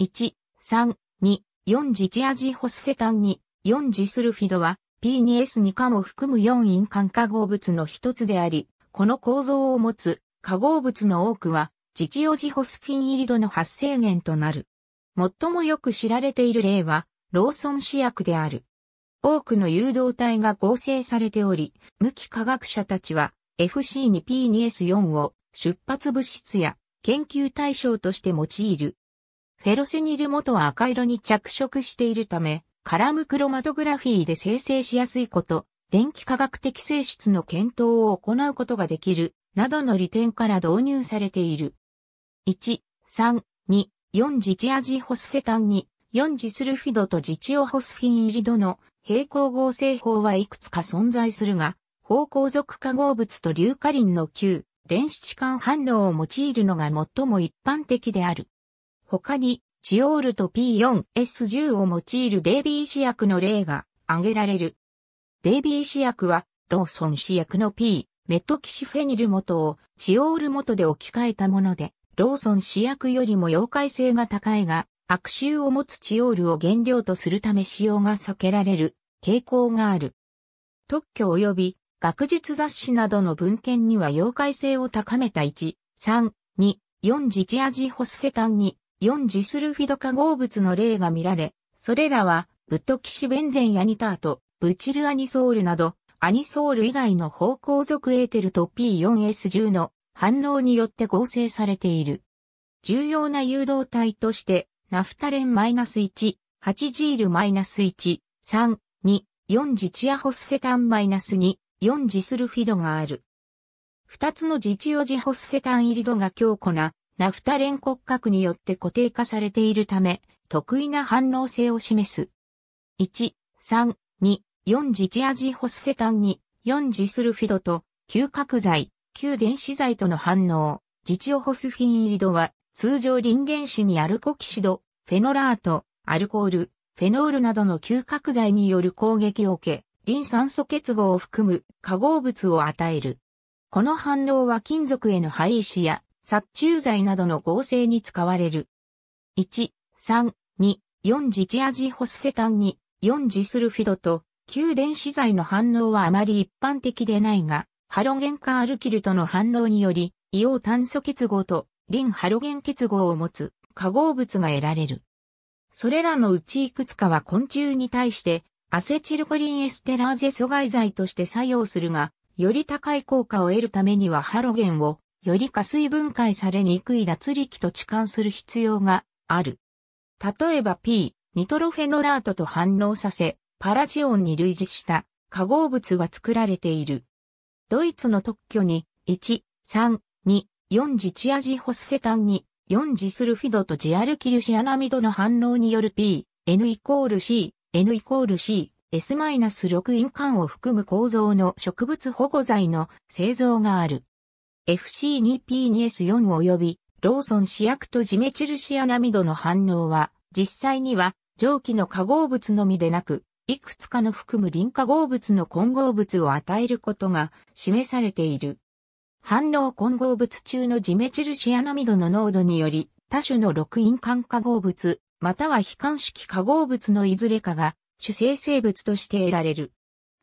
1、3、2、4次チアジホスフェタン2、4次スルフィドは P2S2 かも含む4因環化合物の一つであり、この構造を持つ化合物の多くはジチオジホスフィン入り度の発生源となる。最もよく知られている例はローソン試薬である。多くの誘導体が合成されており、無機化学者たちは FC2P2S4 を出発物質や研究対象として用いるフェロセニル元は赤色に着色しているため、カラムクロマトグラフィーで生成しやすいこと、電気化学的性質の検討を行うことができる、などの利点から導入されている。1、3、2、4自チアジホスフェタンに、4次スルフィドとジチオホスフィン入り度の平行合成法はいくつか存在するが、方向属化合物と硫化リンの旧電子置換反応を用いるのが最も一般的である。他に、チオールと P4S10 を用いるデイビー試薬の例が挙げられる。デイビー試薬は、ローソン試薬の P、メトキシフェニル元をチオール元で置き換えたもので、ローソン試薬よりも溶解性が高いが、悪臭を持つチオールを原料とするため使用が避けられる傾向がある。特許及び学術雑誌などの文献には溶解性を高めた1、3、2、4自治アジホスフェタンに4ジスルフィド化合物の例が見られ、それらは、ブトキシベンゼンやニタート、ブチルアニソールなど、アニソール以外の方向属エーテルと P4S10 の反応によって合成されている。重要な誘導体として、ナフタレン -1、8ジール -1、3、2、4ジチアホスフェタン -2、4ジスルフィドがある。二つのジチオジホスフェタン入り度が強固なナフタレン骨格によって固定化されているため、得意な反応性を示す。1、3、2、4次チアジホスフェタンに、4次スルフィドと、旧角剤、旧電子剤との反応、自治オホスフィン入り度は、通常リン原子にアルコキシド、フェノラート、アルコール、フェノールなどの嗅覚剤による攻撃を受け、リン酸素結合を含む化合物を与える。この反応は金属への配位や殺虫剤などの合成に使われる。1、3、2、4次チアジホスフェタンに4次スルフィドと旧電子剤の反応はあまり一般的でないが、ハロゲン化アルキルとの反応により、硫黄炭素結合とリンハロゲン結合を持つ化合物が得られる。それらのうちいくつかは昆虫に対してアセチルコリンエステラーゼ阻害剤として作用するが、より高い効果を得るためにはハロゲンをより加水分解されにくい脱力と置換する必要がある。例えば P、ニトロフェノラートと反応させ、パラジオンに類似した化合物が作られている。ドイツの特許に、1、3、2、4次チアジホスフェタンに、4次スルフィドとジアルキルシアナミドの反応による P、N イコール C、N イコール C、S-6 インンを含む構造の植物保護剤の製造がある。FC2P2S4 及びローソン試薬とジメチルシアナミドの反応は、実際には蒸気の化合物のみでなく、いくつかの含む臨化合物の混合物を与えることが示されている。反応混合物中のジメチルシアナミドの濃度により、多種の6因環化合物、または非間式化合物のいずれかが主生成物として得られる。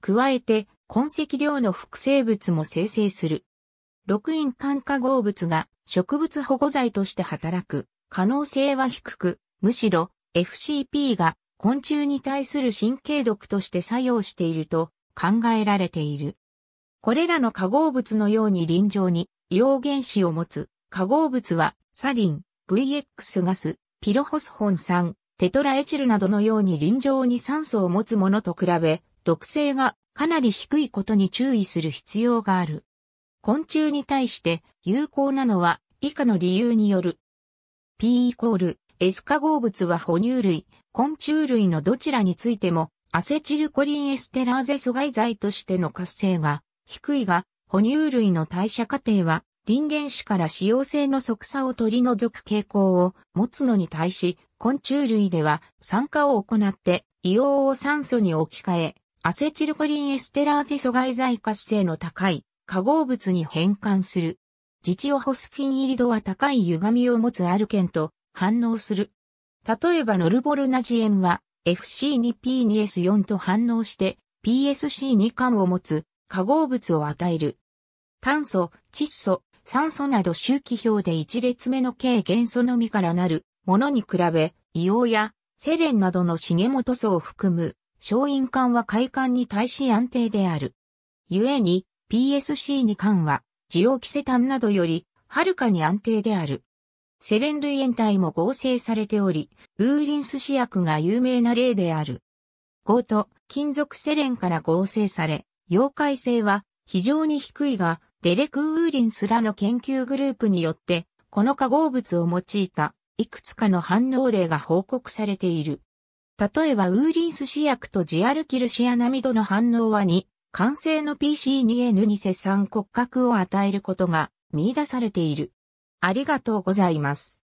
加えて、痕跡量の複生物も生成する。六院管化合物が植物保護剤として働く可能性は低く、むしろ FCP が昆虫に対する神経毒として作用していると考えられている。これらの化合物のように臨場に硫黄原子を持つ化合物はサリン、VX ガス、ピロホスホン酸、テトラエチルなどのように臨場に酸素を持つものと比べ、毒性がかなり低いことに注意する必要がある。昆虫に対して有効なのは以下の理由による。P イコール、エス化合物は哺乳類、昆虫類のどちらについても、アセチルコリンエステラーゼ阻害剤としての活性が低いが、哺乳類の代謝過程は、人間種から使用性の即差を取り除く傾向を持つのに対し、昆虫類では酸化を行って硫黄を酸素に置き換え、アセチルコリンエステラーゼ阻害剤活性の高い化合物に変換する。自治オホスフィン入り度は高い歪みを持つアルケンと反応する。例えばノルボルナジエンは FC2P2S4 と反応して PSC2 間を持つ化合物を与える。炭素、窒素、酸素など周期表で1列目の軽元素のみからなるものに比べ、硫黄やセレンなどのモト素を含む、小陰管は快感に対し安定である。故に、PSC2 缶は、ジオキセタンなどより、はるかに安定である。セレン類塩体も合成されており、ウーリンス試薬が有名な例である。ゴート、金属セレンから合成され、溶解性は非常に低いが、デレク・ウーリンスらの研究グループによって、この化合物を用いた、いくつかの反応例が報告されている。例えば、ウーリンス試薬とジアルキルシアナミドの反応は2完成の PC2N に接算骨格を与えることが見出されている。ありがとうございます。